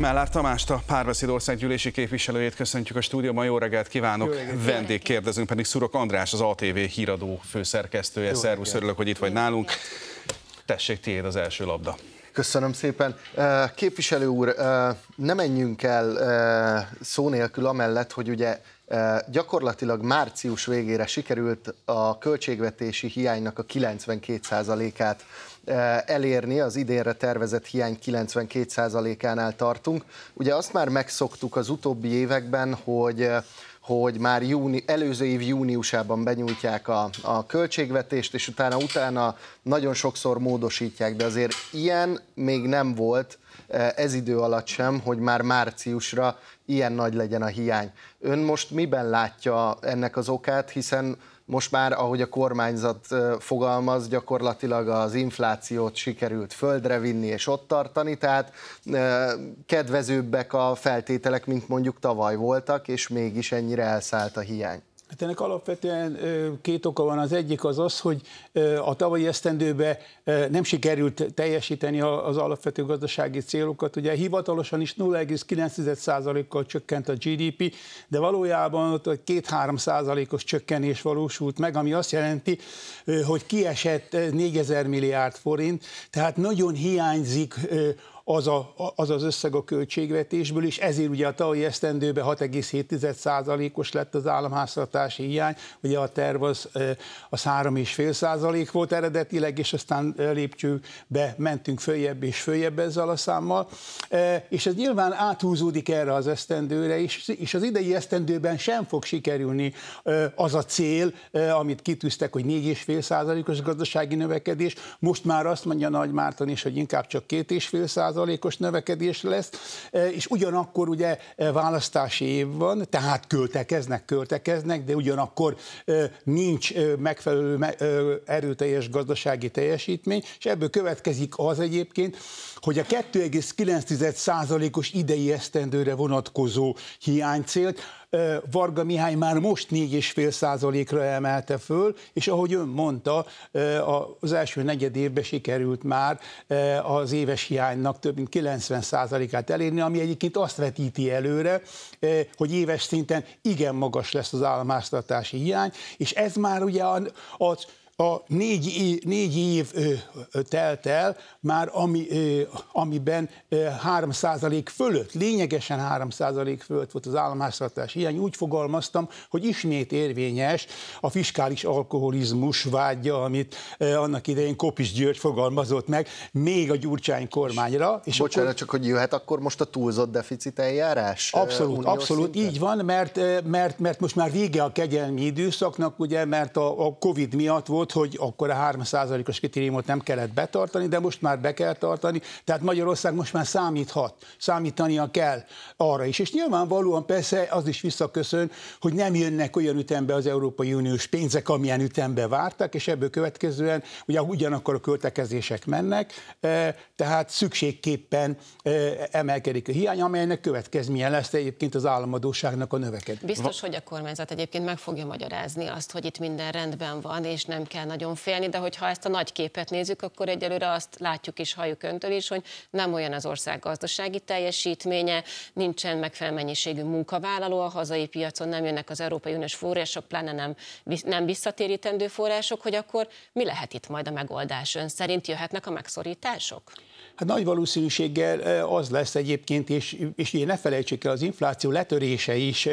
Mellár Tamást, a Párbeszéd országgyűlési képviselőjét köszöntjük a stúdióban. Jó reggelt kívánok! Jó reggelt. Vendég kérdezünk pedig Szurok András, az ATV híradó főszerkesztője. Szervusz, örülök, hogy itt vagy nálunk. Tessék, tiéd az első labda. Köszönöm szépen. Eh, képviselő úr, eh, ne menjünk el eh, szó nélkül amellett, hogy ugye gyakorlatilag március végére sikerült a költségvetési hiánynak a 92%-át Eh, elérni, az idénre tervezett hiány 92%-ánál tartunk. Ugye azt már megszoktuk az utóbbi években, hogy eh, hogy már júni, előző év júniusában benyújtják a, a költségvetést, és utána utána nagyon sokszor módosítják, de azért ilyen még nem volt eh, ez idő alatt sem, hogy már márciusra ilyen nagy legyen a hiány. Ön most miben látja ennek az okát, hiszen most már, ahogy a kormányzat fogalmaz, gyakorlatilag az inflációt sikerült földre vinni és ott tartani, tehát kedvezőbbek a feltételek, mint mondjuk tavaly voltak, és mégis ennyire elszállt a hiány. Hát ennek alapvetően két oka van. Az egyik az az, hogy a tavalyi esztendőben nem sikerült teljesíteni az alapvető gazdasági célokat. Ugye hivatalosan is 0,9%-kal csökkent a GDP, de valójában ott 2-3 százalékos csökkenés valósult meg, ami azt jelenti, hogy kiesett 4000 milliárd forint, tehát nagyon hiányzik az, a, az az összeg a költségvetésből, és ezért ugye a tavalyi esztendőben 6,7%-os lett az államháztartási hiány, ugye a terv az, az 3,5% volt eredetileg, és aztán lépcsőbe mentünk följebb és följebb ezzel a számmal, és ez nyilván áthúzódik erre az esztendőre, és az idei esztendőben sem fog sikerülni az a cél, amit kitűztek, hogy 4,5%-os gazdasági növekedés, most már azt mondja Nagy Márton is, hogy inkább csak 2,5% százalékos növekedés lesz, e, és ugyanakkor ugye e, választási év van, tehát költekeznek, költekeznek, de ugyanakkor e, nincs megfelelő erőteljes gazdasági teljesítmény, és ebből következik az egyébként, hogy a 2,9%-os idei esztendőre vonatkozó hiánycélt Varga Mihály már most 4,5 százalékra emelte föl, és ahogy ön mondta, az első negyed évben sikerült már az éves hiánynak több mint 90 százalékát elérni, ami egyébként azt vetíti előre, hogy éves szinten igen magas lesz az államháztartási hiány, és ez már ugye az a négy, négy év telt el, már ami, amiben 3 fölött, lényegesen 3 fölött volt az államháztartás hiány. Úgy fogalmaztam, hogy ismét érvényes a fiskális alkoholizmus vágya, amit annak idején Kopis György fogalmazott meg, még a Gyurcsány kormányra. És Bocsánat, akkor... csak hogy jöhet akkor most a túlzott deficit eljárás? Abszolút, abszolút, szinten? így van, mert, mert, mert most már vége a kegyelmi időszaknak, ugye, mert a, a Covid miatt volt volt, hogy akkor a 3%-os kritériumot nem kellett betartani, de most már be kell tartani, tehát Magyarország most már számíthat, számítania kell arra is. És nyilvánvalóan persze az is visszaköszön, hogy nem jönnek olyan ütembe az Európai Uniós pénzek, amilyen ütembe vártak, és ebből következően ugye ugyanakkor a költekezések mennek, e, tehát szükségképpen e, emelkedik a hiány, amelynek következménye lesz egyébként az államadóságnak a növekedés. Biztos, hogy a kormányzat egyébként meg fogja magyarázni azt, hogy itt minden rendben van, és nem kell nagyon félni, de hogyha ezt a nagy képet nézzük, akkor egyelőre azt látjuk és halljuk öntől is, hogy nem olyan az ország gazdasági teljesítménye, nincsen megfelelő mennyiségű munkavállaló a hazai piacon, nem jönnek az Európai Uniós források, pláne nem, nem visszatérítendő források, hogy akkor mi lehet itt majd a megoldás? Ön szerint jöhetnek a megszorítások? Hát nagy valószínűséggel az lesz egyébként, és, és ugye ne felejtsük el, az infláció letörése is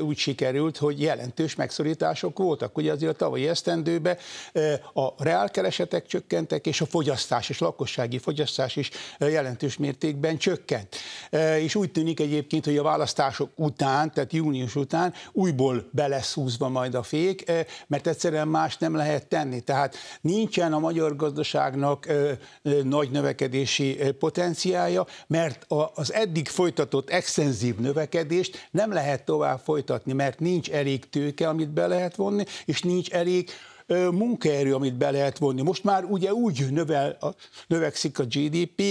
úgy sikerült, hogy jelentős megszorítások voltak. Ugye azért a tavalyi esztendőben Eh, a reálkeresetek csökkentek, és a fogyasztás és lakossági fogyasztás is eh, jelentős mértékben csökkent. Eh, és úgy tűnik egyébként, hogy a választások után, tehát június után újból beleszúzva majd a fék, mert egyszerűen más nem lehet tenni. Tehát nincsen a magyar gazdaságnak nagy növekedési potenciája, mert az eddig folytatott extenzív növekedést nem lehet tovább folytatni, mert nincs elég tőke, amit be lehet vonni, és nincs elég munkaerő, amit be lehet vonni. Most már ugye úgy növel, növekszik a GDP,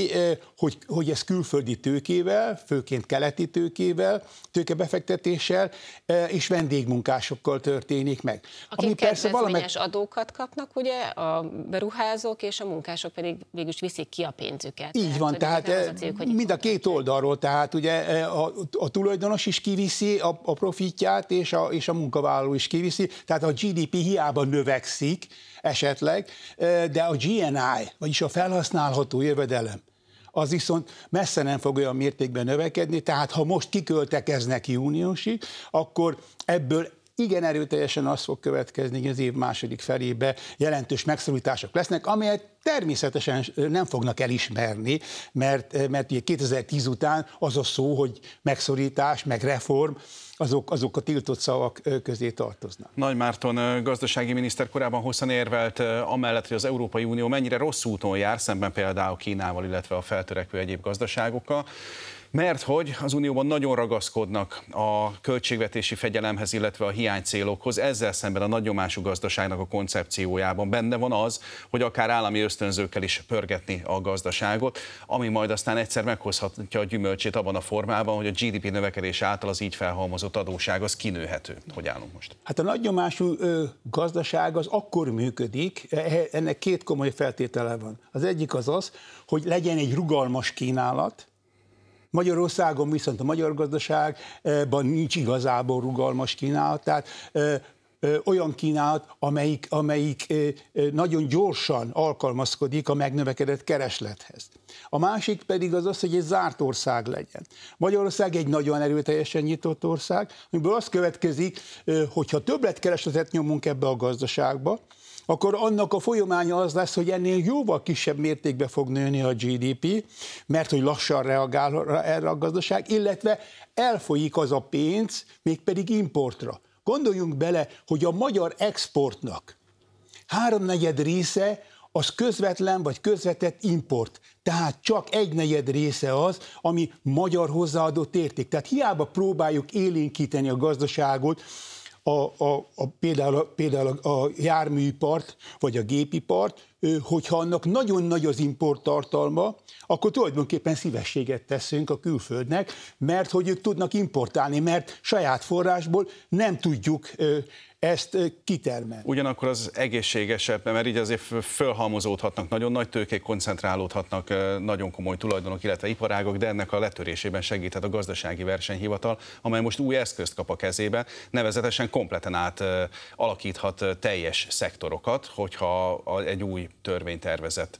hogy, hogy ez külföldi tőkével, főként keleti tőkével, tőkebefektetéssel és vendégmunkásokkal történik meg. Akik Ami persze valamek... adókat kapnak, ugye, a beruházók és a munkások pedig végül viszik ki a pénzüket. Így van, tehát, tehát az a céljuk, mind a két oldalról, tehát ugye a, a tulajdonos is kiviszi a, a profitját, és a, és a munkavállaló is kiviszi, tehát a GDP hiába növek növekszik esetleg, de a GNI, vagyis a felhasználható jövedelem, az viszont messze nem fog olyan mértékben növekedni, tehát ha most kiköltekeznek júniusig, akkor ebből igen erőteljesen az fog következni, hogy az év második felébe jelentős megszorítások lesznek, amelyet természetesen nem fognak elismerni, mert, mert ugye 2010 után az a szó, hogy megszorítás, meg reform, azok, azok a tiltott szavak közé tartoznak. Nagy Márton gazdasági miniszter korábban hosszan érvelt amellett, hogy az Európai Unió mennyire rossz úton jár, szemben például Kínával, illetve a feltörekvő egyéb gazdaságokkal. Mert hogy az Unióban nagyon ragaszkodnak a költségvetési fegyelemhez, illetve a hiánycélokhoz, ezzel szemben a nagyomású gazdaságnak a koncepciójában benne van az, hogy akár állami ösztönzőkkel is pörgetni a gazdaságot, ami majd aztán egyszer meghozhatja a gyümölcsét abban a formában, hogy a GDP növekedés által az így felhalmozott adóság az kinőhető. Hogy állunk most? Hát a nagyomású gazdaság az akkor működik, e, e, ennek két komoly feltétele van. Az egyik az az, hogy legyen egy rugalmas kínálat, Magyarországon viszont a magyar gazdaságban nincs igazából rugalmas kínálat, tehát olyan kínálat, amelyik, amelyik nagyon gyorsan alkalmazkodik a megnövekedett kereslethez. A másik pedig az az, hogy egy zárt ország legyen. Magyarország egy nagyon erőteljesen nyitott ország, amiből az következik, hogyha többletkeresletet nyomunk ebbe a gazdaságba, akkor annak a folyamánya az lesz, hogy ennél jóval kisebb mértékben fog nőni a GDP, mert hogy lassan reagál erre a gazdaság, illetve elfolyik az a pénz, mégpedig importra. Gondoljunk bele, hogy a magyar exportnak háromnegyed része az közvetlen vagy közvetett import. Tehát csak egy negyed része az, ami magyar hozzáadott érték. Tehát hiába próbáljuk élénkíteni a gazdaságot, a, a, a, például, például a, járműipart, vagy a gépipart, hogyha annak nagyon nagy az import tartalma, akkor tulajdonképpen szívességet teszünk a külföldnek, mert hogy ők tudnak importálni, mert saját forrásból nem tudjuk ezt kitermel. Ugyanakkor az egészségesebb, mert így azért fölhalmozódhatnak, nagyon nagy tőkék koncentrálódhatnak, nagyon komoly tulajdonok, illetve iparágok, de ennek a letörésében segíthet a gazdasági versenyhivatal, amely most új eszközt kap a kezébe, nevezetesen kompleten át alakíthat teljes szektorokat, hogyha egy új törvénytervezet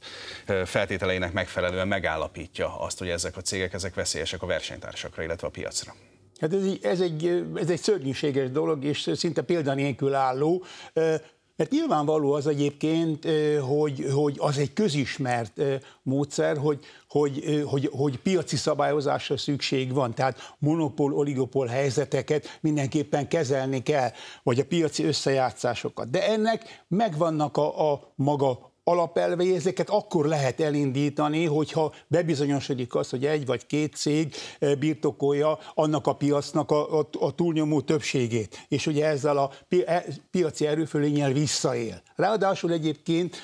feltételeinek megfelelően megállapítja azt, hogy ezek a cégek ezek veszélyesek a versenytársakra, illetve a piacra. Hát ez egy, ez, egy, ez egy szörnyűséges dolog, és szinte példanélkül álló. Mert nyilvánvaló az egyébként, hogy, hogy az egy közismert módszer, hogy, hogy, hogy, hogy piaci szabályozásra szükség van, tehát monopól-oligopol helyzeteket mindenképpen kezelni kell, vagy a piaci összejátszásokat. De ennek megvannak a, a maga alapelvei, ezeket akkor lehet elindítani, hogyha bebizonyosodik az, hogy egy vagy két cég eh, birtokolja annak a piacnak a, a, a túlnyomó többségét, és ugye ezzel a e, piaci erőfölényel visszaél. Ráadásul egyébként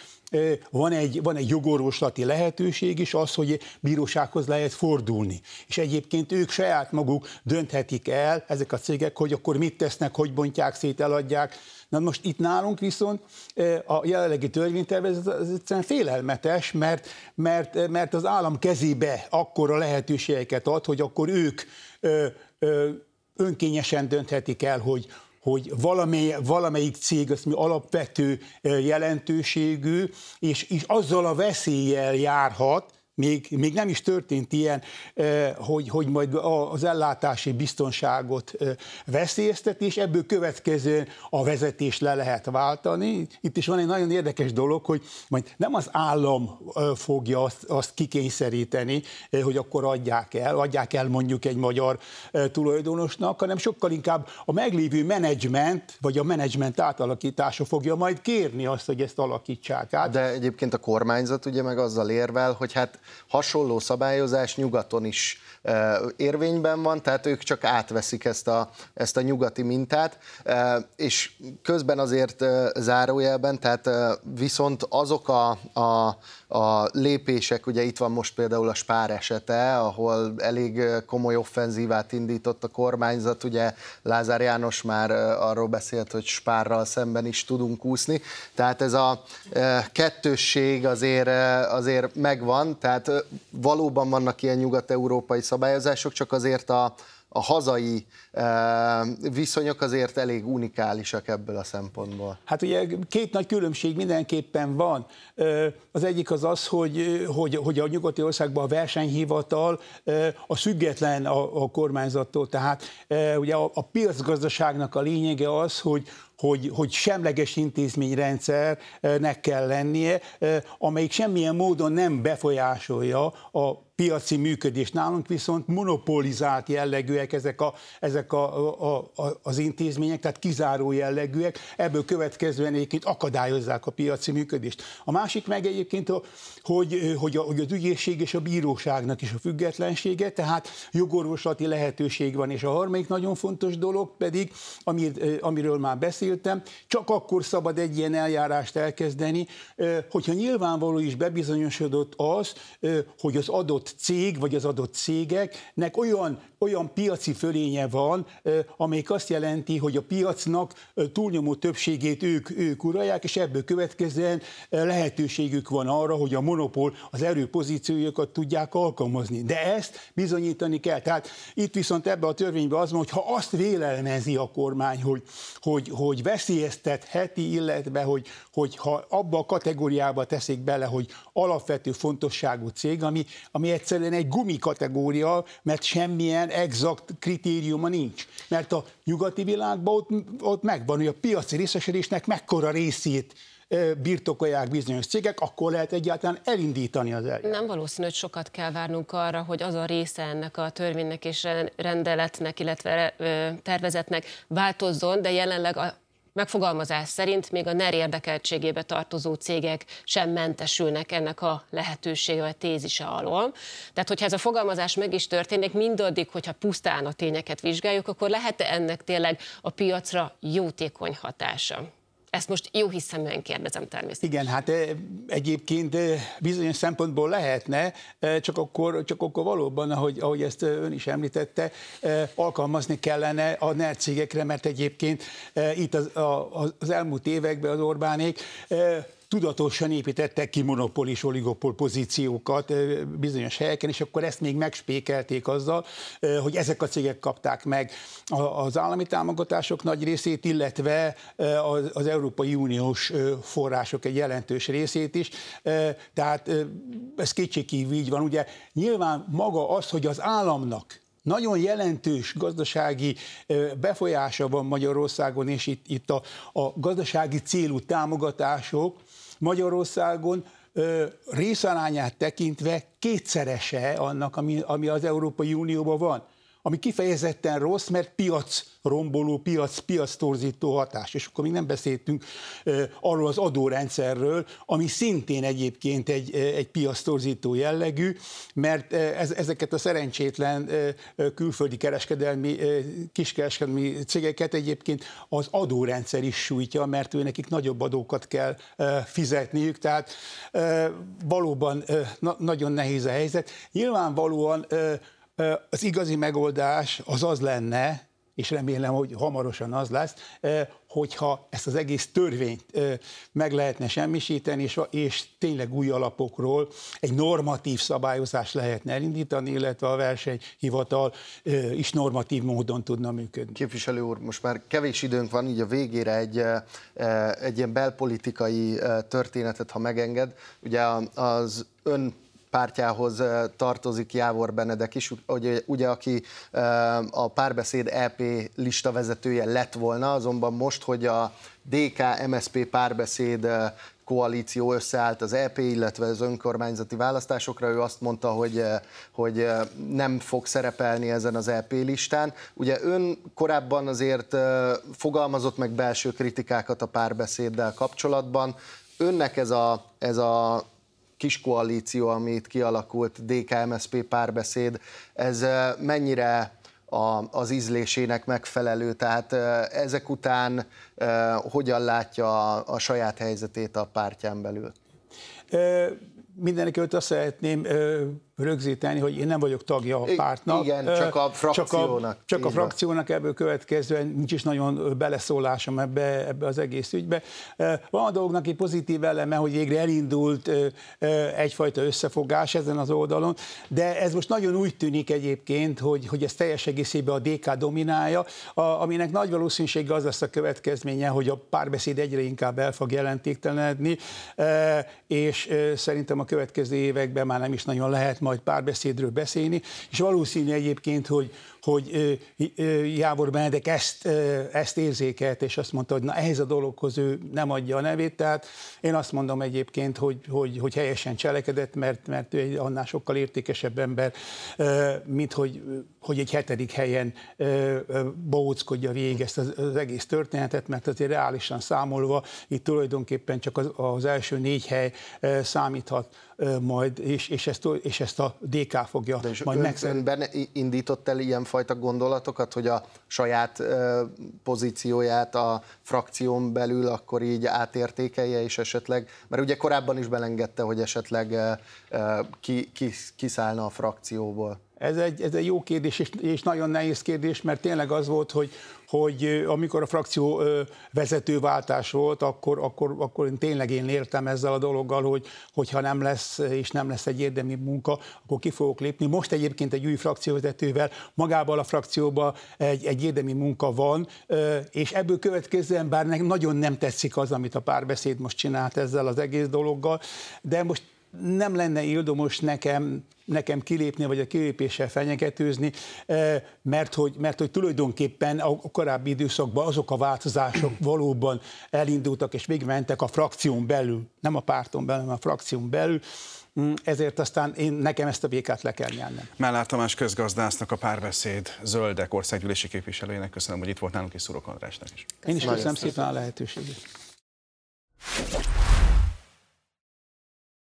van egy, van egy jogorvoslati lehetőség is az, hogy bírósághoz lehet fordulni. És egyébként ők saját maguk dönthetik el, ezek a cégek, hogy akkor mit tesznek, hogy bontják szét, eladják. Na most itt nálunk viszont a jelenlegi törvénytervezet az egyszerűen félelmetes, mert, mert, mert az állam kezébe akkora lehetőségeket ad, hogy akkor ők ö, ö, önkényesen dönthetik el, hogy hogy valamely, valamelyik cég az mi alapvető jelentőségű, és, és azzal a veszéllyel járhat, még, még nem is történt ilyen, hogy, hogy majd az ellátási biztonságot veszélyezteti, és ebből következően a vezetés le lehet váltani. Itt is van egy nagyon érdekes dolog, hogy majd nem az állam fogja azt, azt kikényszeríteni, hogy akkor adják el, adják el mondjuk egy magyar tulajdonosnak, hanem sokkal inkább a meglévő menedzsment, vagy a menedzsment átalakítása fogja majd kérni azt, hogy ezt alakítsák át. De egyébként a kormányzat ugye meg azzal érvel, hogy hát Hasonló szabályozás nyugaton is e, érvényben van, tehát ők csak átveszik ezt a, ezt a nyugati mintát, e, és közben azért e, zárójelben, tehát viszont azok a, a, a lépések, ugye itt van most például a Spár esete, ahol elég komoly offenzívát indított a kormányzat, ugye Lázár János már arról beszélt, hogy Spárral szemben is tudunk úszni, tehát ez a kettősség azért, azért megvan, tehát tehát valóban vannak ilyen nyugat-európai szabályozások, csak azért a, a hazai viszonyok azért elég unikálisak ebből a szempontból. Hát ugye két nagy különbség mindenképpen van. Az egyik az az, hogy, hogy, hogy a nyugati országban a versenyhivatal a független a, a kormányzattól, tehát ugye a, a piacgazdaságnak a lényege az, hogy, hogy, hogy semleges intézményrendszernek kell lennie, amelyik semmilyen módon nem befolyásolja a piaci működés. Nálunk viszont monopolizált jellegűek ezek, a, ezek a, a, a, az intézmények, tehát kizáró jellegűek, ebből következően egyébként akadályozzák a piaci működést. A másik meg egyébként, hogy, hogy, a, hogy az ügyészség és a bíróságnak is a függetlensége, tehát jogorvoslati lehetőség van, és a harmadik nagyon fontos dolog pedig, amir, amiről már beszél, beszéltem, csak akkor szabad egy ilyen eljárást elkezdeni, hogyha nyilvánvaló is bebizonyosodott az, hogy az adott cég vagy az adott cégeknek olyan, olyan piaci fölénye van, amelyik azt jelenti, hogy a piacnak túlnyomó többségét ők, ők uralják, és ebből következően lehetőségük van arra, hogy a monopól az erőpozíciójukat tudják alkalmazni. De ezt bizonyítani kell. Tehát itt viszont ebbe a törvénybe az van, hogy ha azt vélelmezi a kormány, hogy, hogy, hogy hogy veszélyeztetheti, illetve hogy, hogy ha abba a kategóriába teszik bele, hogy alapvető fontosságú cég, ami, ami egyszerűen egy gumi kategória, mert semmilyen exakt kritériuma nincs. Mert a nyugati világban ott, ott megvan, hogy a piaci részesedésnek mekkora részét birtokolják bizonyos cégek, akkor lehet egyáltalán elindítani az eljárást. Nem valószínű, hogy sokat kell várnunk arra, hogy az a része ennek a törvénynek és rendeletnek, illetve tervezetnek változzon, de jelenleg a megfogalmazás szerint még a NER érdekeltségébe tartozó cégek sem mentesülnek ennek a lehetősége vagy tézise alól. Tehát, hogyha ez a fogalmazás meg is történik, mindaddig, hogyha pusztán a tényeket vizsgáljuk, akkor lehet -e ennek tényleg a piacra jótékony hatása? Ezt most jó hiszeműen kérdezem természetesen. Igen, hát eh, egyébként eh, bizonyos szempontból lehetne, eh, csak akkor, csak akkor valóban, ahogy, ahogy ezt ön is említette, alkalmazni kellene a NER cégekre, mert egyébként itt az, az elmúlt években az Orbánék tudatosan építettek ki monopól és oligopol pozíciókat bizonyos helyeken, és akkor ezt még megspékelték azzal, hogy ezek a cégek kapták meg az állami támogatások nagy részét, illetve az, Európai Uniós források egy jelentős részét is. Tehát ez kétségkívül így van. Ugye nyilván maga az, hogy az államnak nagyon jelentős gazdasági befolyása van Magyarországon, és itt, itt a, a gazdasági célú támogatások, Magyarországon részarányát tekintve kétszerese annak, ami, ami az Európai Unióban van ami kifejezetten rossz, mert piac romboló, piac, piac torzító hatás. És akkor még nem beszéltünk arról az adórendszerről, ami szintén egyébként egy, egy piac torzító jellegű, mert ez, ezeket a szerencsétlen külföldi kereskedelmi, kiskereskedelmi cégeket egyébként az adórendszer is sújtja, mert ő nekik nagyobb adókat kell fizetniük, tehát valóban na, nagyon nehéz a helyzet. Nyilvánvalóan az igazi megoldás az az lenne, és remélem, hogy hamarosan az lesz, hogyha ezt az egész törvényt meg lehetne semmisíteni, és, tényleg új alapokról egy normatív szabályozást lehetne elindítani, illetve a versenyhivatal is normatív módon tudna működni. Képviselő úr, most már kevés időnk van, így a végére egy, egy ilyen belpolitikai történetet, ha megenged. Ugye az ön pártjához tartozik Jávor Benedek is, ugye, ugye aki a párbeszéd EP lista vezetője lett volna, azonban most, hogy a DK-MSP párbeszéd koalíció összeállt az EP, illetve az önkormányzati választásokra. Ő azt mondta, hogy, hogy nem fog szerepelni ezen az EP listán. Ugye ön korábban azért fogalmazott meg belső kritikákat a párbeszéddel kapcsolatban. Önnek ez a, ez a kis koalíció, amit kialakult DKMSP párbeszéd, ez mennyire a, az ízlésének megfelelő, tehát ezek után e, hogyan látja a, a saját helyzetét a pártján belül? E, mindenek előtt azt szeretném e, rögzíteni, hogy én nem vagyok tagja a pártnak. Igen, ö, csak a frakciónak. Csak a, csak a frakciónak ebből következően nincs is nagyon beleszólásom ebbe, ebbe az egész ügybe. Van a dolognak egy pozitív eleme, hogy végre elindult egyfajta összefogás ezen az oldalon, de ez most nagyon úgy tűnik egyébként, hogy, hogy ez teljes egészében a DK dominálja, a, aminek nagy valószínűséggel az lesz a következménye, hogy a párbeszéd egyre inkább el fog jelentéktelenedni, és szerintem a következő években már nem is nagyon lehet majd majd párbeszédről beszélni, és valószínű egyébként, hogy, hogy Jávor Benedek ezt, ezt érzékelt, és azt mondta, hogy na ehhez a dologhoz ő nem adja a nevét, tehát én azt mondom egyébként, hogy, hogy, hogy helyesen cselekedett, mert, mert ő egy annál sokkal értékesebb ember, mint hogy hogy egy hetedik helyen bóckodja végig ezt az, az egész történetet, mert azért reálisan számolva itt tulajdonképpen csak az, az első négy hely számíthat majd, és, és, ezt, és ezt a DK fogja De majd ön, megszerni. indított el ilyenfajta gondolatokat, hogy a saját pozícióját a frakción belül akkor így átértékelje, és esetleg, mert ugye korábban is belengedte, hogy esetleg ki, ki, kiszállna a frakcióból. Ez egy, ez egy jó kérdés, és, és nagyon nehéz kérdés, mert tényleg az volt, hogy, hogy amikor a frakció vezetőváltás volt, akkor, akkor, akkor én tényleg én értem ezzel a dologgal, hogy, hogyha nem lesz, és nem lesz egy érdemi munka, akkor ki fogok lépni. Most egyébként egy új frakcióvezetővel, magával a frakcióban egy, egy érdemi munka van, és ebből következően bár nagyon nem tetszik az, amit a párbeszéd most csinált ezzel az egész dologgal, de most nem lenne ildomos nekem, nekem kilépni, vagy a kilépéssel fenyegetőzni, eh, mert hogy, mert hogy tulajdonképpen a korábbi időszakban azok a változások valóban elindultak és végigmentek a frakción belül, nem a párton belül, hanem a frakción belül, mm, ezért aztán én, nekem ezt a békát le kell nyernem. Mellár Tamás közgazdásznak, a párbeszéd zöldek országgyűlési képviselőjének köszönöm, hogy itt volt nálunk és Szurok Andrásnak is. Köszönöm. Én is köszönöm szépen a lehetőséget.